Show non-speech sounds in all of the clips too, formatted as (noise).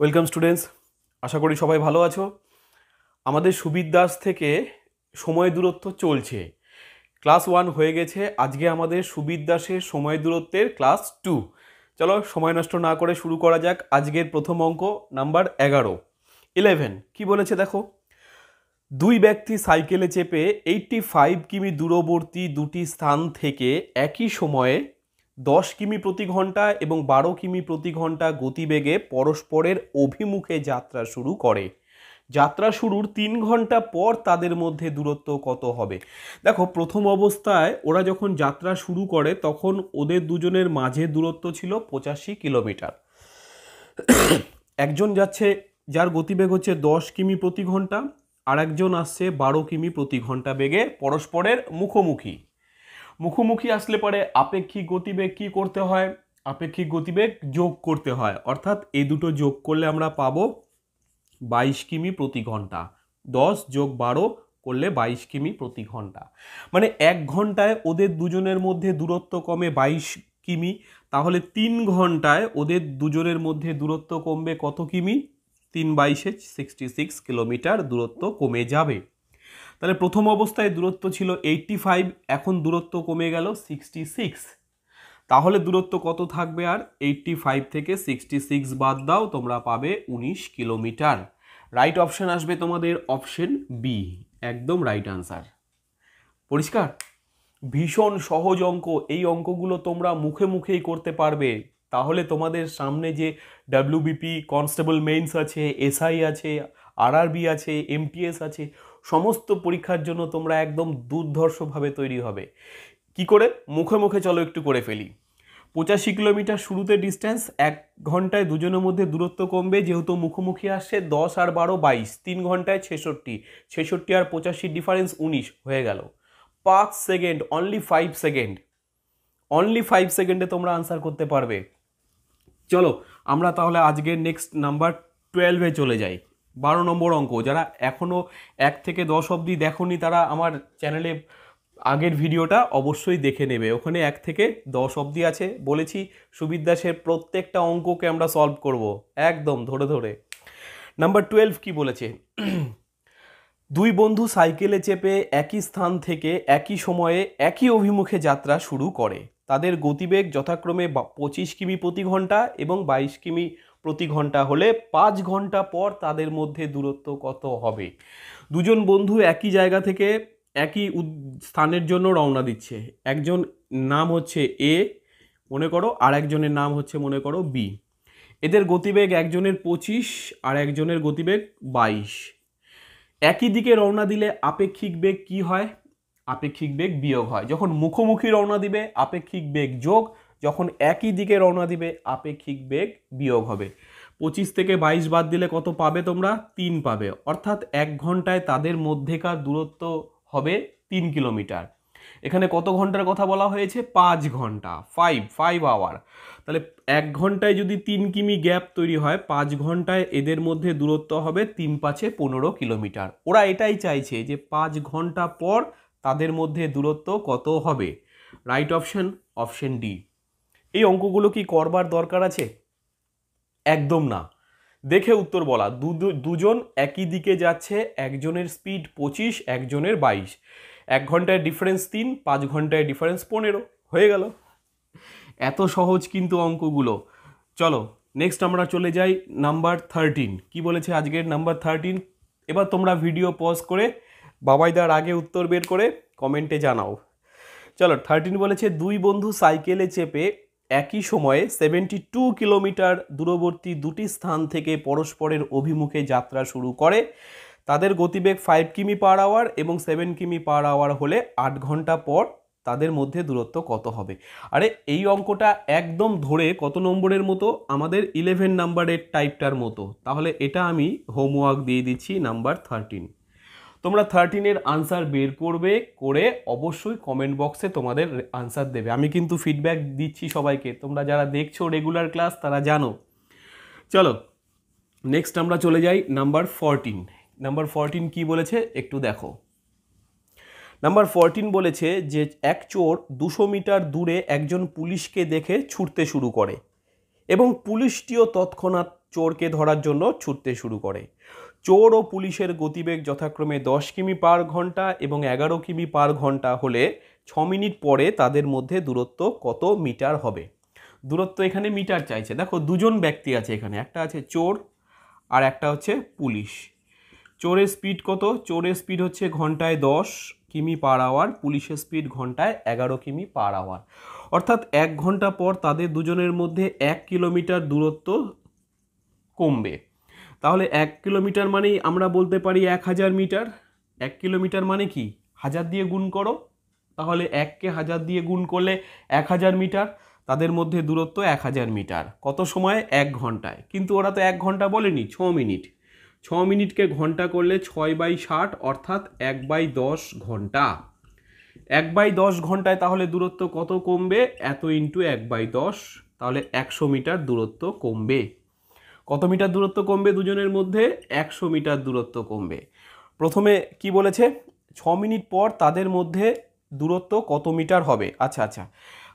Welcome students আশা করি সবাই ভালো আছো আমাদের সুবির দাস থেকে সময় দূরত্ব চলছে ক্লাস ওয়ান হয়ে গেছে আজকে আমাদের সুবির দাসের সময় দূরত্বের ক্লাস টু চলো সময় নষ্ট না করে শুরু করা যাক আজকের প্রথম অঙ্ক নাম্বার এগারো ইলেভেন কি বলেছে দেখো দুই ব্যক্তি সাইকেলে চেপে এইটটি ফাইভ কিমি দূরবর্তী দুটি স্থান থেকে একই সময়ে দশ কিমি প্রতি ঘন্টা এবং বারো কিমি প্রতি ঘন্টা গতিবেগে পরস্পরের অভিমুখে যাত্রা শুরু করে যাত্রা শুরুর তিন ঘন্টা পর তাদের মধ্যে দূরত্ব কত হবে দেখো প্রথম অবস্থায় ওরা যখন যাত্রা শুরু করে তখন ওদের দুজনের মাঝে দূরত্ব ছিল পঁচাশি কিলোমিটার একজন যাচ্ছে যার গতিবেগ হচ্ছে দশ কিমি প্রতি ঘন্টা আর একজন আসছে বারো কিমি প্রতি ঘন্টা বেগে পরস্পরের মুখোমুখি মুখোমুখি আসলে পরে আপেক্ষিক গতিবেগ কী করতে হয় আপেক্ষিক গতিবেগ যোগ করতে হয় অর্থাৎ এই দুটো যোগ করলে আমরা পাবো বাইশ কিমি প্রতি ঘন্টা দশ যোগ বারো করলে বাইশ কিমি প্রতি ঘন্টা মানে এক ঘন্টায় ওদের দুজনের মধ্যে দূরত্ব কমে বাইশ কিমি তাহলে তিন ঘন্টায় ওদের দুজনের মধ্যে দূরত্ব কমবে কত কিমি তিন বাইশে সিক্সটি সিক্স কিলোমিটার দূরত্ব কমে যাবে তাহলে প্রথম অবস্থায় দূরত্ব ছিল এইট্টি ফাইভ এখন দূরত্ব কমে গেল সিক্সটি সিক্স তাহলে দূরত্ব কত থাকবে আর এইট্টি ফাইভ থেকে সিক্সটি সিক্স বাদ দাও তোমরা পাবে উনিশ কিলোমিটার রাইট অপশান আসবে তোমাদের অপশন বি একদম রাইট আনসার পরিষ্কার ভীষণ সহজ অঙ্ক এই অঙ্কগুলো তোমরা মুখে মুখেই করতে পারবে তাহলে তোমাদের সামনে যে ডাব্লিউবিপি কনস্টেবল মেইনস আছে এসআই আছে আরআরবি আছে এমটিএস আছে সমস্ত পরীক্ষার জন্য তোমরা একদম দুর্ধর্ষভাবে তৈরি হবে কি করে মুখে মুখে চলো একটু করে ফেলি পঁচাশি কিলোমিটার শুরুতে ডিস্ট্যান্স এক ঘন্টায় দুজনের মধ্যে দূরত্ব কমবে যেহেতু মুখোমুখি আসছে দশ আর বারো বাইশ তিন ঘন্টায় ছেষট্টি ছেষট্টি আর পঁচাশির ডিফারেন্স উনিশ হয়ে গেল পাঁচ second only five second only five সেকেন্ডে তোমরা আনসার করতে পারবে চলো আমরা তাহলে আজকের নেক্সট নাম্বার টুয়েলভে চলে যাই বারো নম্বর অঙ্ক যারা এখনও এক থেকে দশ অবধি দেখনি তারা আমার চ্যানেলে আগের ভিডিওটা অবশ্যই দেখে নেবে ওখানে এক থেকে দশ অবধি আছে বলেছি সুবিদ দাসের প্রত্যেকটা অঙ্ককে আমরা সলভ করব একদম ধরে ধরে নাম্বার টুয়েলভ কি বলেছে (clears throat) দুই বন্ধু সাইকেলে চেপে একই স্থান থেকে একই সময়ে একই অভিমুখে যাত্রা শুরু করে তাদের গতিবেগ যথাক্রমে পঁচিশ কিমি প্রতি ঘন্টা এবং বাইশ কিমি প্রতি ঘন্টা হলে পাঁচ ঘন্টা পর তাদের মধ্যে দূরত্ব কত হবে দুজন বন্ধু একই জায়গা থেকে একই স্থানের জন্য রওনা দিচ্ছে একজন নাম হচ্ছে এ মনে করো আর একজনের নাম হচ্ছে মনে করো বি এদের গতিবেগ একজনের পঁচিশ আর একজনের গতিবেগ বাইশ একই দিকে রওনা দিলে আপেক্ষিক বেগ কি হয় আপেক্ষিক বেগ বিয়োগ হয় যখন মুখোমুখি রওনা দিবে আপেক্ষিক বেগ যোগ যখন একই দিকে রওনা দিবে আপেক্ষিক বেগ বিয়োগ হবে পঁচিশ থেকে বাইশ বাদ দিলে কত পাবে তোমরা তিন পাবে অর্থাৎ এক ঘন্টায় তাদের মধ্যেকার দূরত্ব হবে তিন কিলোমিটার এখানে কত ঘন্টার কথা বলা হয়েছে পাঁচ ঘন্টা ফাইভ ফাইভ আওয়ার তাহলে এক ঘন্টায় যদি তিন কিমি গ্যাপ তৈরি হয় পাঁচ ঘন্টায় এদের মধ্যে দূরত্ব হবে তিন পাঁচে পনেরো কিলোমিটার ওরা এটাই চাইছে যে পাঁচ ঘন্টা পর তাদের মধ্যে দূরত্ব কত হবে রাইট অপশন অপশন ডি এই অঙ্কগুলো কি করবার দরকার আছে একদম না দেখে উত্তর বলা দুজন একই দিকে যাচ্ছে একজনের স্পিড পঁচিশ একজনের বাইশ এক ঘন্টায় ডিফারেন্স তিন পাঁচ ঘন্টায় ডিফারেন্স পনেরো হয়ে গেল এত সহজ কিন্তু অঙ্কগুলো চলো নেক্সট আমরা চলে যাই নাম্বার থার্টিন কি বলেছে আজকের নাম্বার থার্টিন এবার তোমরা ভিডিও পজ করে বাবাইদার আগে উত্তর বের করে কমেন্টে জানাও চলো থার্টিন বলেছে দুই বন্ধু সাইকেলে চেপে একই সময়ে সেভেন্টি টু কিলোমিটার দূরবর্তী দুটি স্থান থেকে পরস্পরের অভিমুখে যাত্রা শুরু করে তাদের গতিবেগ ফাইভ কিমি পার আওয়ার এবং সেভেন কিমি পার আওয়ার হলে আট ঘন্টা পর তাদের মধ্যে দূরত্ব কত হবে আরে এই অঙ্কটা একদম ধরে কত নম্বরের মতো আমাদের ইলেভেন নাম্বারের টাইপটার মতো তাহলে এটা আমি হোমওয়ার্ক দিয়ে দিচ্ছি নাম্বার থার্টিন তোমরা থার্টিনের আনসার বের করবে করে অবশ্যই কমেন্ট বক্সে তোমাদের আনসার দেবে আমি কিন্তু ফিডব্যাক দিচ্ছি সবাইকে তোমরা যারা দেখছো রেগুলার ক্লাস তারা জানো চলো নেক্সট আমরা চলে যাই নাম্বার ফরটিন নাম্বার ফরটিন কি বলেছে একটু দেখো নাম্বার ফরটিন বলেছে যে এক চোর দুশো মিটার দূরে একজন পুলিশকে দেখে ছুটতে শুরু করে এবং পুলিশটিও তৎক্ষণাৎ চোরকে ধরার জন্য ছুটতে শুরু করে চোর ও পুলিশের গতিবেগ যথাক্রমে দশ কিমি পার ঘন্টা এবং এগারো কিমি পার ঘন্টা হলে ছ মিনিট পরে তাদের মধ্যে দূরত্ব কত মিটার হবে দূরত্ব এখানে মিটার চাইছে দেখো দুজন ব্যক্তি আছে এখানে একটা আছে চোর আর একটা হচ্ছে পুলিশ চোরের স্পিড কত চোরের স্পিড হচ্ছে ঘন্টায় দশ কিমি পার আওয়ার পুলিশের স্পিড ঘন্টায় এগারো কিমি পার আওয়ার অর্থাৎ এক ঘন্টা পর তাদের দুজনের মধ্যে এক কিলোমিটার দূরত্ব কমবে তাহলে এক কিলোমিটার মানেই আমরা বলতে পারি এক হাজার মিটার এক কিলোমিটার মানে কি হাজার দিয়ে গুণ করো তাহলে এককে হাজার দিয়ে গুণ করলে এক হাজার মিটার তাদের মধ্যে দূরত্ব এক হাজার মিটার কত সময় এক ঘন্টায় কিন্তু ওরা তো এক ঘন্টা বলেনি ছ মিনিট ছ মিনিটকে ঘন্টা করলে ছয় বাই ষাট অর্থাৎ এক বাই দশ ঘন্টা এক বাই দশ ঘন্টায় তাহলে দূরত্ব কত কমবে এত ইন্টু এক বাই দশ তাহলে একশো মিটার দূরত্ব কমবে কত মিটার দূরত্ব কমবে দুজনের মধ্যে একশো মিটার দূরত্ব কমবে প্রথমে কি বলেছে ছ মিনিট পর তাদের মধ্যে দূরত্ব কত মিটার হবে আচ্ছা আচ্ছা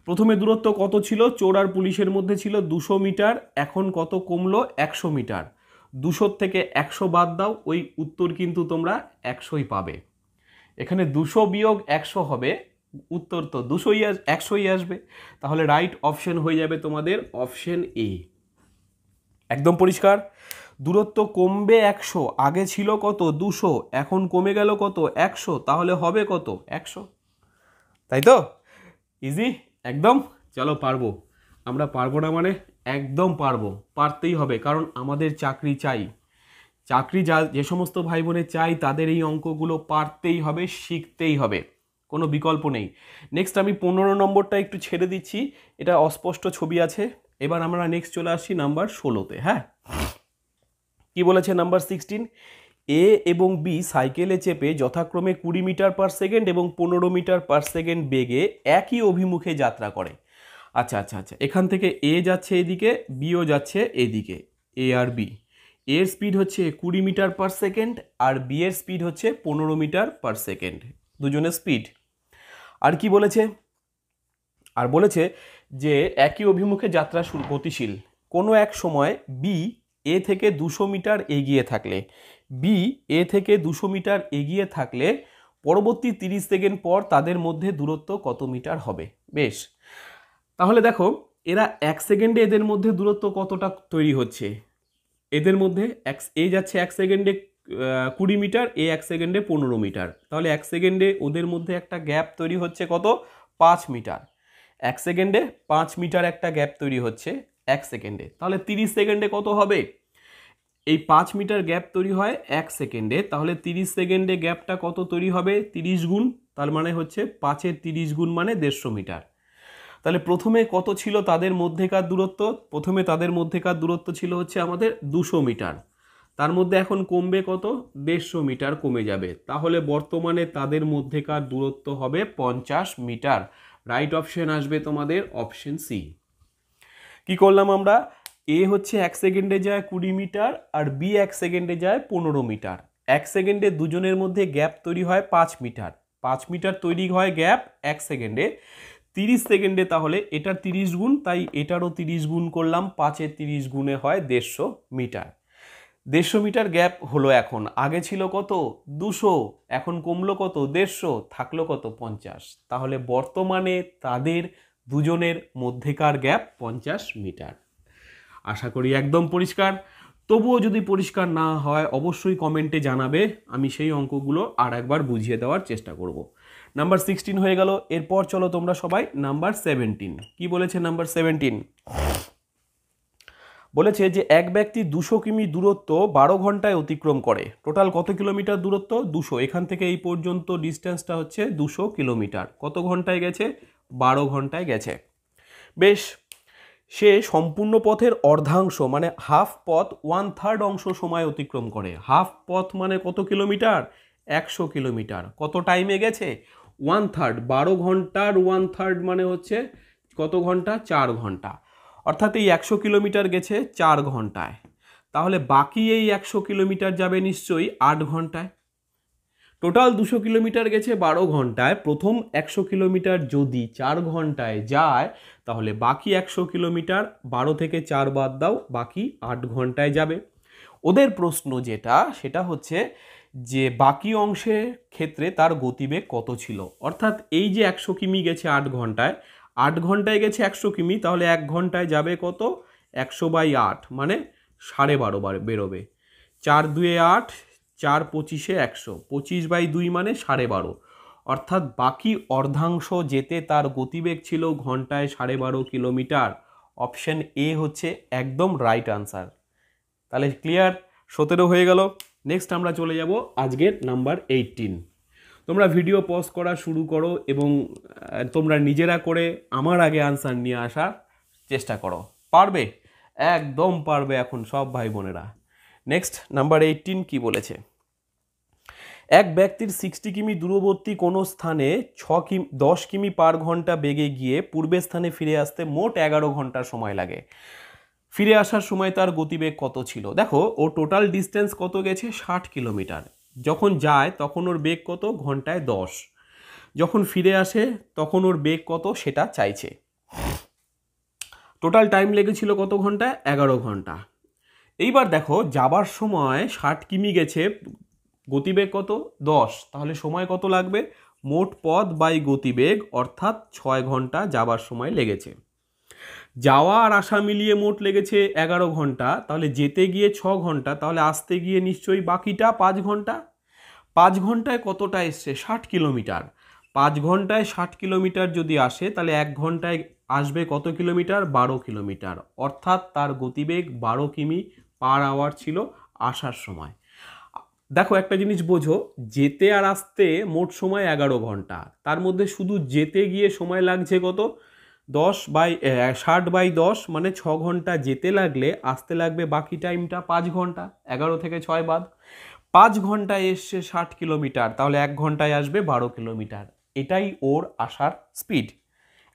প্রথমে দূরত্ব কত ছিল চোর আর পুলিশের মধ্যে ছিল দুশো মিটার এখন কত কমলো একশো মিটার দুশোর থেকে একশো বাদ দাও ওই উত্তর কিন্তু তোমরা একশোই পাবে এখানে দুশো বিয়োগ একশো হবে উত্তর তো দুশোই আস একশোই আসবে তাহলে রাইট অপশন হয়ে যাবে তোমাদের অপশন এ একদম পরিষ্কার দূরত্ব কমবে একশো আগে ছিল কত দুশো এখন কমে গেল কত একশো তাহলে হবে কত একশো তাই তো ইজি একদম চলো পারবো আমরা পারবো না মানে একদম পারবো পারতেই হবে কারণ আমাদের চাকরি চাই চাকরি যা যে সমস্ত ভাই বোনে চাই তাদের এই অঙ্কগুলো পারতেই হবে শিখতেই হবে কোনো বিকল্প নেই নেক্সট আমি পনেরো নম্বরটা একটু ছেড়ে দিচ্ছি এটা অস্পষ্ট ছবি আছে এবার আমরা নেক্সট চলে আসছি নাম্বার ষোলোতে হ্যাঁ কি বলেছে নাম্বার সিক্সটিন এ এবং বি সাইকেলে চেপে যথাক্রমে কুড়ি মিটার পার সেকেন্ড এবং পনেরো মিটার পার সেকেন্ড বেগে একই অভিমুখে যাত্রা করে আচ্ছা আচ্ছা আচ্ছা এখান থেকে এ যাচ্ছে এদিকে বিও যাচ্ছে এদিকে এ আর বি এর স্পিড হচ্ছে কুড়ি মিটার পার সেকেন্ড আর বি এর স্পিড হচ্ছে পনেরো মিটার পার সেকেন্ড দুজনের স্পিড আর কি বলেছে আর বলেছে যে একই অভিমুখে যাত্রা শুরু গতিশীল কোনো এক সময় বি এ থেকে দুশো মিটার এগিয়ে থাকলে বি এ থেকে দুশো মিটার এগিয়ে থাকলে পরবর্তী তিরিশ সেকেন্ড পর তাদের মধ্যে দূরত্ব কত মিটার হবে বেশ তাহলে দেখো এরা এক সেকেন্ডে এদের মধ্যে দূরত্ব কতটা তৈরি হচ্ছে এদের মধ্যে এক এ যাচ্ছে এক সেকেন্ডে কুড়ি মিটার এ এক সেকেন্ডে পনেরো মিটার তাহলে এক সেকেন্ডে ওদের মধ্যে একটা গ্যাপ তৈরি হচ্ছে কত পাঁচ মিটার এক সেকেন্ডে পাঁচ মিটার একটা গ্যাপ তৈরি হচ্ছে এক সেকেন্ডে তাহলে তিরিশ সেকেন্ডে কত হবে এই পাঁচ মিটার গ্যাপ তৈরি হয় এক সেকেন্ডে তাহলে তিরিশ সেকেন্ডে গ্যাপটা কত তৈরি হবে তিরিশ গুণ তার মানে হচ্ছে পাঁচের তিরিশ গুণ মানে দেড়শো মিটার তাহলে প্রথমে কত ছিল তাদের মধ্যেকার দূরত্ব প্রথমে তাদের মধ্যেকার দূরত্ব ছিল হচ্ছে আমাদের দুশো মিটার তার মধ্যে এখন কমবে কত দেড়শো মিটার কমে যাবে তাহলে বর্তমানে তাদের মধ্যেকার দূরত্ব হবে পঞ্চাশ মিটার রাইট অপশন আসবে তোমাদের অপশন সি কি করলাম আমরা এ হচ্ছে এক সেকেন্ডে যায় কুড়ি মিটার আর বি এক সেকেন্ডে যায় পনেরো মিটার এক সেকেন্ডে দুজনের মধ্যে গ্যাপ তৈরি হয় পাঁচ মিটার পাঁচ মিটার তৈরি হয় গ্যাপ এক সেকেন্ডে তিরিশ সেকেন্ডে তাহলে এটার তিরিশ গুণ তাই এটারও তিরিশ গুণ করলাম পাঁচের তিরিশ গুণে হয় দেড়শো মিটার দেড়শো মিটার গ্যাপ হলো এখন আগে ছিল কত দুশো এখন কমলো কত দেড়শো থাকলো কত পঞ্চাশ তাহলে বর্তমানে তাদের দুজনের মধ্যেকার গ্যাপ পঞ্চাশ মিটার আশা করি একদম পরিষ্কার তবুও যদি পরিষ্কার না হয় অবশ্যই কমেন্টে জানাবে আমি সেই অঙ্কগুলো আর একবার বুঝিয়ে দেওয়ার চেষ্টা করব। নাম্বার সিক্সটিন হয়ে গেল এরপর চলো তোমরা সবাই নাম্বার সেভেন্টিন কি বলেছে নাম্বার সেভেন্টিন বলেছে যে এক ব্যক্তি দুশো কিমি দূরত্ব বারো ঘন্টায় অতিক্রম করে টোটাল কত কিলোমিটার দূরত্ব দুশো এখান থেকে এই পর্যন্ত ডিস্টেন্সটা হচ্ছে দুশো কিলোমিটার কত ঘন্টায় গেছে বারো ঘন্টায় গেছে বেশ সে সম্পূর্ণ পথের অর্ধাংশ মানে হাফ পথ ওয়ান থার্ড অংশ সময় অতিক্রম করে হাফ পথ মানে কত কিলোমিটার একশো কিলোমিটার কত টাইমে গেছে ওয়ান থার্ড বারো ঘন্টার ওয়ান থার্ড মানে হচ্ছে কত ঘন্টা চার ঘন্টা অর্থাৎ এই একশো কিলোমিটার গেছে চার ঘন্টায় তাহলে বাকি এই একশো কিলোমিটার যাবে নিশ্চয়ই আট ঘন্টায় টোটাল দুশো কিলোমিটার গেছে বারো ঘন্টায় প্রথম একশো কিলোমিটার যদি চার ঘন্টায় যায় তাহলে বাকি একশো কিলোমিটার বারো থেকে চার বাদ দাও বাকি আট ঘন্টায় যাবে ওদের প্রশ্ন যেটা সেটা হচ্ছে যে বাকি অংশের ক্ষেত্রে তার গতিবেগ কত ছিল অর্থাৎ এই যে একশো কিমি গেছে আট ঘন্টায় আট ঘন্টায় গেছে একশো কিমি তাহলে এক ঘন্টায় যাবে কত একশো বাই আট মানে সাড়ে বারো বার বেরোবে চার দুয়ে আট চার পঁচিশে একশো পঁচিশ বাই দুই মানে সাড়ে বারো অর্থাৎ বাকি অর্ধাংশ যেতে তার গতিবেগ ছিল ঘন্টায় সাড়ে বারো কিলোমিটার অপশান এ হচ্ছে একদম রাইট আনসার তাহলে ক্লিয়ার সতেরো হয়ে গেল নেক্সট আমরা চলে যাব আজকের নাম্বার এইটিন তোমরা ভিডিও পজ করা শুরু করো এবং তোমরা নিজেরা করে আমার আগে আনসার নিয়ে আসার চেষ্টা করো পারবে একদম পারবে এখন সব ভাই বোনেরা নেক্সট নাম্বার এইটিন কি বলেছে এক ব্যক্তির সিক্সটি কিমি দূরবর্তী কোনো স্থানে ছ কিমি দশ কিমি পার ঘন্টা বেগে গিয়ে পূর্বের স্থানে ফিরে আসতে মোট এগারো ঘন্টা সময় লাগে ফিরে আসার সময় তার গতিবেগ কত ছিল দেখো ও টোটাল ডিস্টেন্স কত গেছে ষাট কিলোমিটার যখন যায় তখন ওর বেগ কত ঘন্টায় দশ যখন ফিরে আসে তখন ওর বেগ কত সেটা চাইছে টোটাল টাইম লেগেছিল কত ঘন্টায় এগারো ঘন্টা এইবার দেখো যাবার সময় ষাট কিমি গেছে গতিবেগ কত দশ তাহলে সময় কত লাগবে মোট পথ বাই গতিবেগ অর্থাৎ ছয় ঘন্টা যাবার সময় লেগেছে যাওয়া আর আসা মিলিয়ে মোট লেগেছে এগারো ঘন্টা তাহলে যেতে গিয়ে ছ ঘন্টা তাহলে আসতে গিয়ে নিশ্চয়ই বাকিটা পাঁচ ঘন্টা পাঁচ ঘন্টায় কতটা এসছে ষাট কিলোমিটার পাঁচ ঘন্টায় ষাট কিলোমিটার যদি আসে তাহলে এক ঘন্টায় আসবে কত কিলোমিটার বারো কিলোমিটার অর্থাৎ তার গতিবেগ বারো কিমি পার আওয়ার ছিল আসার সময় দেখো একটা জিনিস বোঝো যেতে আর আসতে মোট সময় এগারো ঘন্টা তার মধ্যে শুধু যেতে গিয়ে সময় লাগছে কত দশ বাই ষাট বাই দশ মানে ছ ঘন্টা যেতে লাগলে আসতে লাগবে বাকি টাইমটা পাঁচ ঘন্টা এগারো থেকে ছয় বাদ পাঁচ ঘন্টায় এসছে ষাট কিলোমিটার তাহলে এক ঘন্টায় আসবে বারো কিলোমিটার এটাই ওর আসার স্পিড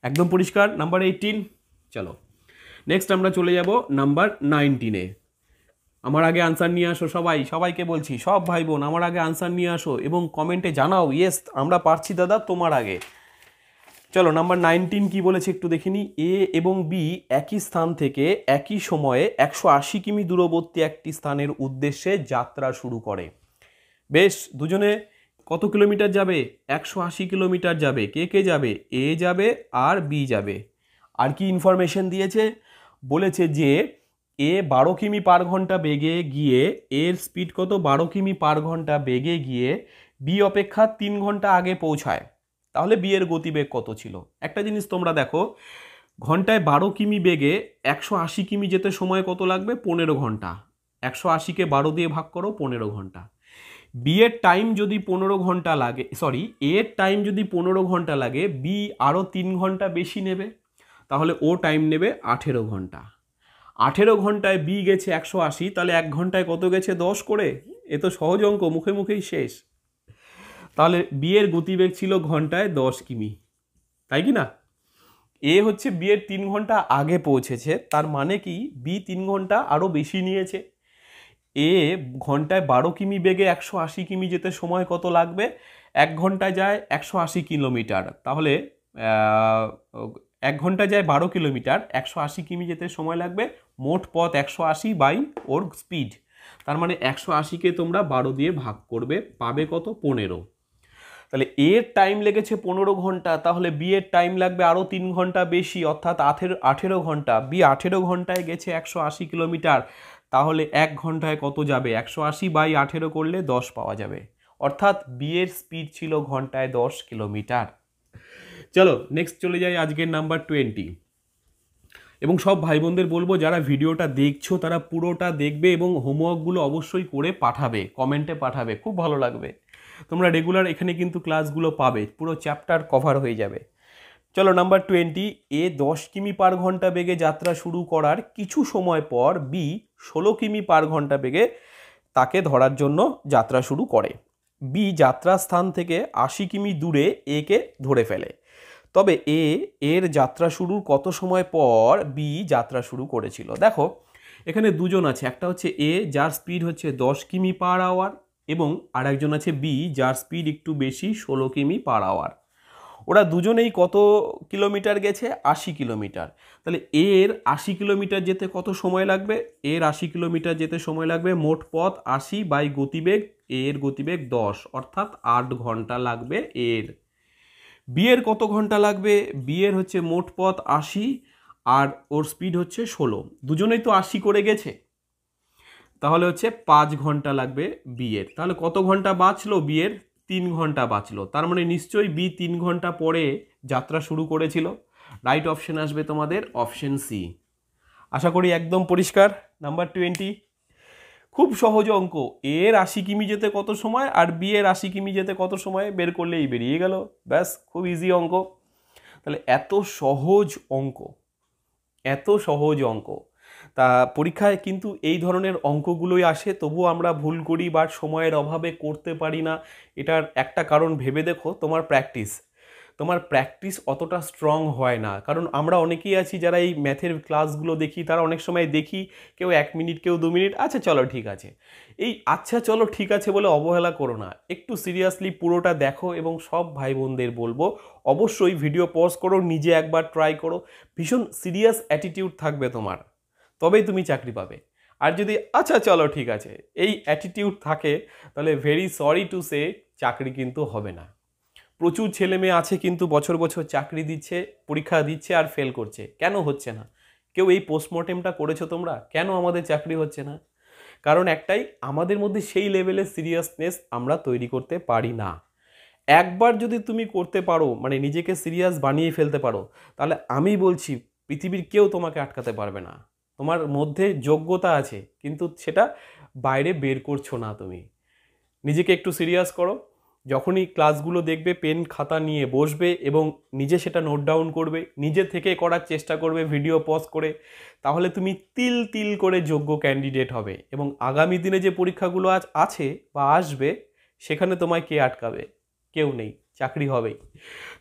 একদম পরিষ্কার নাম্বার এইটিন চলো নেক্সট আমরা চলে যাব নাম্বার নাইনটিনে আমার আগে আনসার নিয়ে আসো সবাই সবাইকে বলছি সব ভাই বোন আমার আগে আনসার নিয়ে আসো এবং কমেন্টে জানাও ইয়েস আমরা পারছি দাদা তোমার আগে চলো নাম্বার নাইনটিন কি বলেছে একটু দেখিনি এ এবং বি একই স্থান থেকে একই সময়ে একশো আশি কিমি দূরবর্তী একটি স্থানের উদ্দেশ্যে যাত্রা শুরু করে বেশ দুজনে কত কিলোমিটার যাবে একশো আশি কিলোমিটার যাবে কে কে যাবে এ যাবে আর বি যাবে আর কি ইনফরমেশন দিয়েছে বলেছে যে এ বারো কিমি পার ঘন্টা বেগে গিয়ে এর স্পিড কত বারো কিমি পার ঘন্টা বেগে গিয়ে বি অপেক্ষা তিন ঘন্টা আগে পৌঁছায় তাহলে বিয়ের গতিবেগ কত ছিল একটা জিনিস তোমরা দেখো ঘন্টায় বারো কিমি বেগে একশো আশি কিমি যেতে সময় কত লাগবে পনেরো ঘন্টা একশো আশিকে বারো দিয়ে ভাগ করো পনেরো ঘন্টা বিয়ের টাইম যদি পনেরো ঘন্টা লাগে সরি এর টাইম যদি পনেরো ঘন্টা লাগে বি আরও তিন ঘন্টা বেশি নেবে তাহলে ও টাইম নেবে আঠেরো ঘন্টা আঠেরো ঘন্টায় বি গেছে একশো আশি তাহলে এক ঘন্টায় কত গেছে দশ করে এ তো সহজ অঙ্ক মুখে মুখেই শেষ তাহলে বিয়ের গতিবেগ ছিল ঘন্টায় দশ কিমি তাই কি না এ হচ্ছে বিয়ের তিন ঘন্টা আগে পৌঁছেছে তার মানে কি বি তিন ঘন্টা আরও বেশি নিয়েছে এ ঘন্টায় বারো কিমি বেগে একশো আশি কিমি যেতে সময় কত লাগবে এক ঘন্টায় যায় একশো আশি কিলোমিটার তাহলে এক ঘন্টা যায় বারো কিলোমিটার একশো আশি কিমি যেতে সময় লাগবে মোট পথ একশো আশি বাই ওর স্পিড তার মানে একশো আশিকে তোমরা বারো দিয়ে ভাগ করবে পাবে কত পনেরো তাহলে এর টাইম লেগেছে পনেরো ঘন্টা তাহলে বি এর টাইম লাগবে আরও তিন ঘন্টা বেশি অর্থাৎ আঠেরো আঠেরো ঘন্টা বি আঠেরো ঘন্টায় গেছে একশো আশি কিলোমিটার তাহলে এক ঘন্টায় কত যাবে একশো আশি বাই আঠেরো করলে দশ পাওয়া যাবে অর্থাৎ বিয়ের স্পিড ছিল ঘন্টায় দশ কিলোমিটার চলো নেক্সট চলে যাই আজকের নাম্বার টোয়েন্টি এবং সব ভাই বোনদের বলবো যারা ভিডিওটা দেখছো তারা পুরোটা দেখবে এবং হোমওয়ার্কগুলো অবশ্যই করে পাঠাবে কমেন্টে পাঠাবে খুব ভালো লাগবে তোমরা রেগুলার এখানে কিন্তু ক্লাসগুলো পাবে পুরো চ্যাপ্টার কভার হয়ে যাবে চলো নাম্বার টোয়েন্টি এ দশ কিমি পার ঘন্টা বেগে যাত্রা শুরু করার কিছু সময় পর বি ষোলো কিমি পার ঘন্টা বেগে তাকে ধরার জন্য যাত্রা শুরু করে বি যাত্রা স্থান থেকে আশি কিমি দূরে এ কে ধরে ফেলে তবে এ এর যাত্রা শুরুর কত সময় পর বি যাত্রা শুরু করেছিল দেখো এখানে দুজন আছে একটা হচ্ছে এ যার স্পিড হচ্ছে দশ কিমি পার আওয়ার এবং আরেকজন আছে বি যার স্পিড একটু বেশি ষোলো কিমি পার আওয়ার ওরা দুজনেই কত কিলোমিটার গেছে আশি কিলোমিটার তাহলে এর আশি কিলোমিটার যেতে কত সময় লাগবে এর আশি কিলোমিটার যেতে সময় লাগবে মোট পথ আশি বাই গতিবেগ এর গতিবেগ দশ অর্থাৎ আট ঘন্টা লাগবে এর বিয়ের কত ঘন্টা লাগবে বিয়ের হচ্ছে মোট পথ আশি আর ওর স্পিড হচ্ছে ষোলো দুজনেই তো আশি করে গেছে তাহলে হচ্ছে পাঁচ ঘন্টা লাগবে বিয়ের তাহলে কত ঘন্টা বাঁচলো বিয়ের তিন ঘন্টা বাঁচলো তার মানে নিশ্চয়ই বি তিন ঘন্টা পরে যাত্রা শুরু করেছিল রাইট অপশান আসবে তোমাদের অপশান সি আশা করি একদম পরিষ্কার নাম্বার টোয়েন্টি খুব সহজ অঙ্ক এর আশি কিমি যেতে কত সময় আর বি এর আশি কিমি যেতে কত সময় বের করলেই বেরিয়ে গেল ব্যাস খুব ইজি অঙ্ক তাহলে এত সহজ অঙ্ক এত সহজ অঙ্ক তা পরীক্ষায় কিন্তু এই ধরনের অঙ্কগুলোই আসে তবুও আমরা ভুল করি বা সময়ের অভাবে করতে পারি না এটার একটা কারণ ভেবে দেখো তোমার প্র্যাকটিস তোমার প্র্যাকটিস অতটা স্ট্রং হয় না কারণ আমরা অনেকেই আছি যারা এই ম্যাথের ক্লাসগুলো দেখি তারা অনেক সময় দেখি কেউ এক মিনিট কেউ দু মিনিট আচ্ছা চলো ঠিক আছে এই আচ্ছা চলো ঠিক আছে বলে অবহেলা করো না একটু সিরিয়াসলি পুরোটা দেখো এবং সব ভাই বোনদের বলবো অবশ্যই ভিডিও পজ করো নিজে একবার ট্রাই করো ভীষণ সিরিয়াস অ্যাটিটিউড থাকবে তোমার তবেই তুমি চাকরি পাবে আর যদি আচ্ছা চলো ঠিক আছে এই অ্যাটিটিউড থাকে তাহলে ভেরি সরি টু সে চাকরি কিন্তু হবে না প্রচুর ছেলে মেয়ে আছে কিন্তু বছর বছর চাকরি দিচ্ছে পরীক্ষা দিচ্ছে আর ফেল করছে কেন হচ্ছে না কেউ এই পোস্টমর্টেমটা করেছো তোমরা কেন আমাদের চাকরি হচ্ছে না কারণ একটাই আমাদের মধ্যে সেই লেভেলের সিরিয়াসনেস আমরা তৈরি করতে পারি না একবার যদি তুমি করতে পারো মানে নিজেকে সিরিয়াস বানিয়ে ফেলতে পারো তাহলে আমি বলছি পৃথিবীর কেউ তোমাকে আটকাতে পারবে না তোমার মধ্যে যোগ্যতা আছে কিন্তু সেটা বাইরে বের করছো না তুমি নিজেকে একটু সিরিয়াস করো যখনই ক্লাসগুলো দেখবে পেন খাতা নিয়ে বসবে এবং নিজে সেটা নোট ডাউন করবে নিজে থেকে করার চেষ্টা করবে ভিডিও পজ করে তাহলে তুমি তিল তিল করে যোগ্য ক্যান্ডিডেট হবে এবং আগামী দিনে যে পরীক্ষাগুলো আজ আছে বা আসবে সেখানে তোমায় কে আটকাবে কেউ নেই চাকরি হবেই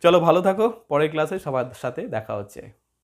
চলো ভালো থাকো পরের ক্লাসে সবার সাথে দেখা হচ্ছে